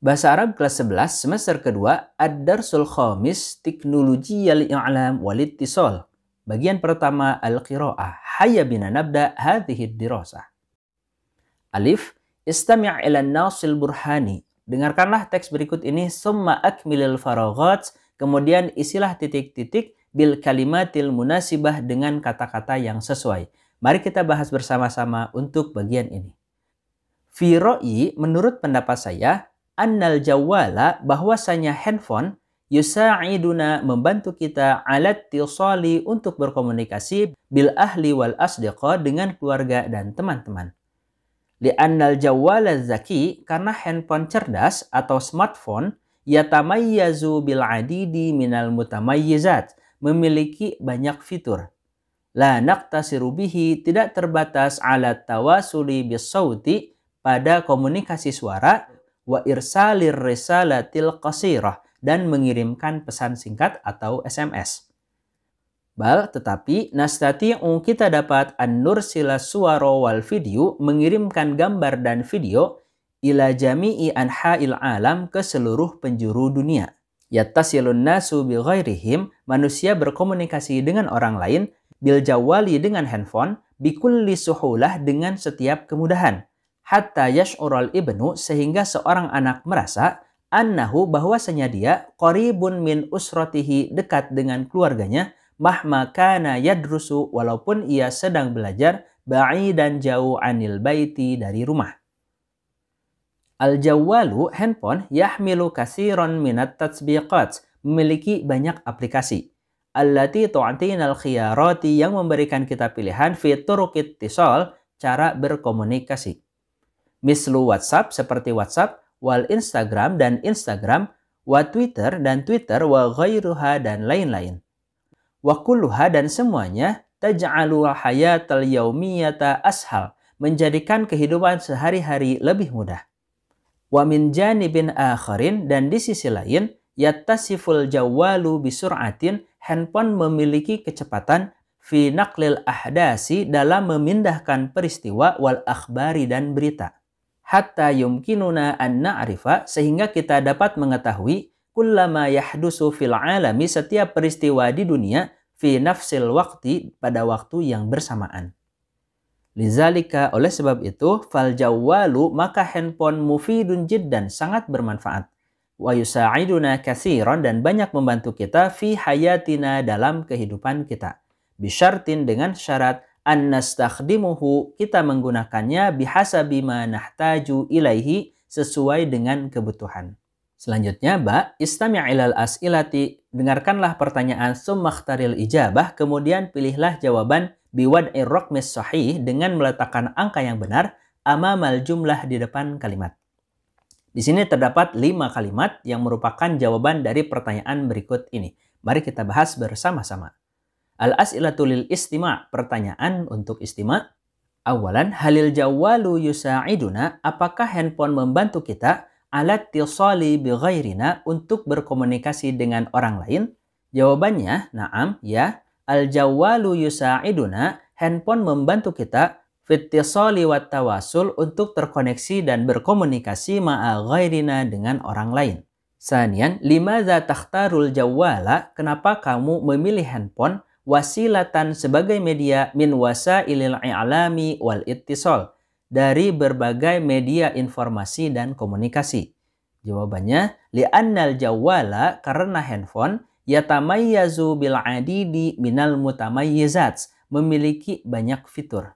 Bahasa Arab kelas 11 semester kedua Ad-Darsul Khamis Teknologi Al-I'lam Walid Tisol. Bagian pertama Al-Qira'ah. Hayya bina nabda hadhihi dirasah. Alif, istami' ila nasil burhani. Dengarkanlah teks berikut ini summa akmilil faraghat, kemudian isilah titik-titik bil kalimatil munasibah dengan kata-kata yang sesuai. Mari kita bahas bersama-sama untuk bagian ini. Firoi menurut pendapat saya, annal jawala bahwasanya handphone yusa'iduna membantu kita alat tilsali untuk berkomunikasi bil ahli wal asdiqa dengan keluarga dan teman-teman. Di annal jawala zaki karena handphone cerdas atau smartphone yatamayyazu bil adidi minal mutamayyizat memiliki banyak fitur. La naqtasiru bihi tidak terbatas alat tawasuli sauti pada komunikasi suara wa irsalir risalatil qasirah dan mengirimkan pesan singkat atau SMS. Bal, tetapi nastati'u kita dapat an-nur sila wal video mengirimkan gambar dan video ila jami'i anha'il alam ke seluruh penjuru dunia. Yattasilun nasu bi manusia berkomunikasi dengan orang lain, bil jawali dengan handphone, bikulli suhulah dengan setiap kemudahan hatta yash'ural ibnu sehingga seorang anak merasa annahu bahwasanya dia qaribun min usratihi dekat dengan keluarganya mahma kana yadrusu walaupun ia sedang belajar ba'i dan jauh anil baiti dari rumah. Al-jawwalu handphone yahmilu kasiron minat tatsbiqat memiliki banyak aplikasi. Allati tu'atina al-khiyarati yang memberikan kita pilihan fitur kittisol cara berkomunikasi mislu WhatsApp seperti WhatsApp, wal Instagram dan Instagram, wa Twitter dan Twitter, wa ghairuha dan lain-lain. Wa kulluha dan semuanya taj'alu hayatal yaumiyata ashal, menjadikan kehidupan sehari-hari lebih mudah. Wa min janibin akharin dan di sisi lain, yattasiful jawalu bisur'atin, handphone memiliki kecepatan fi naqlil ahdasi dalam memindahkan peristiwa wal akhbari dan berita hatta yumkinuna an na'rifa sehingga kita dapat mengetahui kullama yahdusu fil alami setiap peristiwa di dunia fi nafsil waktu pada waktu yang bersamaan. Lizalika oleh sebab itu fal jawwalu maka handphone mufidun jiddan sangat bermanfaat. Wa yusaiduna katsiran dan banyak membantu kita fi hayatina dalam kehidupan kita. Bisyartin dengan syarat an nastakhdimuhu kita menggunakannya bihasabi ma nahtaju ilaihi sesuai dengan kebutuhan. Selanjutnya, ba istami' ilal as'ilati, dengarkanlah pertanyaan summakhtaril ijabah, kemudian pilihlah jawaban biwad irraqmis sahih dengan meletakkan angka yang benar ama mal jumlah di depan kalimat. Di sini terdapat lima kalimat yang merupakan jawaban dari pertanyaan berikut ini. Mari kita bahas bersama-sama. Al-as'ilatu lil istima' pertanyaan untuk istima' Awalan, halil jawalu yusa'iduna, apakah handphone membantu kita alat tisali bighairina untuk berkomunikasi dengan orang lain? Jawabannya, naam, ya. Al jawalu yusa'iduna, handphone membantu kita fitisali watawasul tawasul untuk terkoneksi dan berkomunikasi ma'a ghairina dengan orang lain. Sanian, lima takhtarul jawala, kenapa kamu memilih handphone wasilatan sebagai media min wasa yang alami wal ittisol dari berbagai media informasi dan komunikasi. Jawabannya li'annal jawala karena handphone yatamayyazu bil adidi minal mutamayyizat memiliki banyak fitur.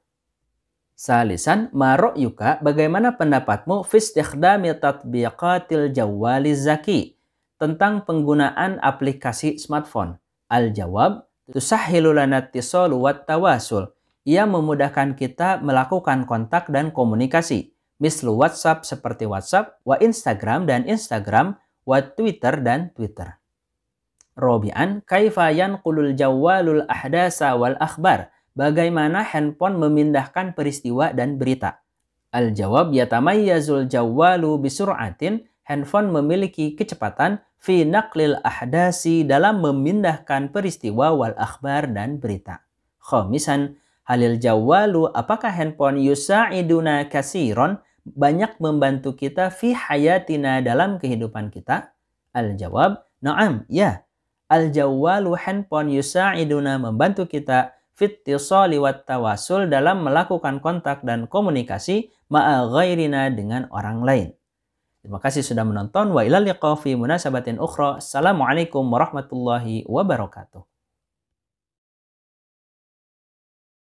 Salisan, marok yuka, bagaimana pendapatmu fi istikhdami tatbiqatil jawali zaki tentang penggunaan aplikasi smartphone? Al-jawab, tusahhilu lana tawasul. Ia memudahkan kita melakukan kontak dan komunikasi. misal WhatsApp seperti WhatsApp, wa Instagram dan Instagram, wa Twitter dan Twitter. Robian, kaifa yanqulul jawwalul ahdasa wal akhbar? Bagaimana handphone memindahkan peristiwa dan berita? Al-jawab yatamayyazul jawwalu bisur'atin handphone memiliki kecepatan fi naqlil ahdasi dalam memindahkan peristiwa wal akhbar dan berita. Khamisan, halil jawalu apakah handphone yusa'iduna kasiron banyak membantu kita fi hayatina dalam kehidupan kita? Al-jawab, na'am, ya. Al-jawalu handphone yusa'iduna membantu kita fitisali wat tawasul dalam melakukan kontak dan komunikasi ma'a ghairina dengan orang lain. Terima kasih sudah menonton. Wa ilal liqa fi munasabatin ukhra. Assalamualaikum warahmatullahi wabarakatuh.